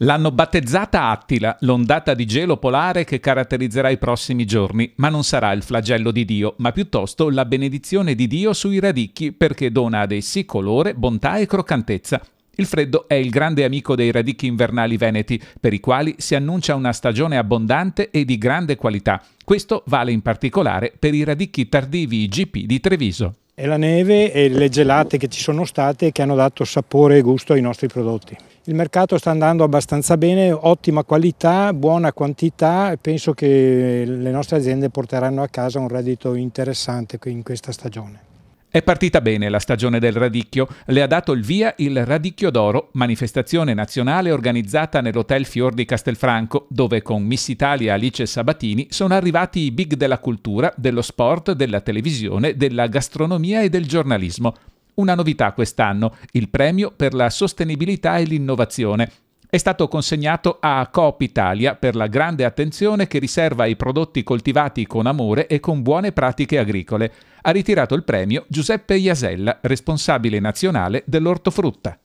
L'hanno battezzata Attila, l'ondata di gelo polare che caratterizzerà i prossimi giorni, ma non sarà il flagello di Dio, ma piuttosto la benedizione di Dio sui radicchi perché dona ad essi colore, bontà e croccantezza. Il freddo è il grande amico dei radicchi invernali veneti, per i quali si annuncia una stagione abbondante e di grande qualità. Questo vale in particolare per i radicchi tardivi IGP di Treviso. È la neve e le gelate che ci sono state che hanno dato sapore e gusto ai nostri prodotti. Il mercato sta andando abbastanza bene, ottima qualità, buona quantità e penso che le nostre aziende porteranno a casa un reddito interessante in questa stagione. È partita bene la stagione del radicchio, le ha dato il via il Radicchio d'Oro, manifestazione nazionale organizzata nell'Hotel Fior di Castelfranco, dove con Miss Italia Alice Sabatini sono arrivati i big della cultura, dello sport, della televisione, della gastronomia e del giornalismo. Una novità quest'anno, il premio per la sostenibilità e l'innovazione, è stato consegnato a Coop Italia per la grande attenzione che riserva ai prodotti coltivati con amore e con buone pratiche agricole. Ha ritirato il premio Giuseppe Iasella, responsabile nazionale dell'ortofrutta.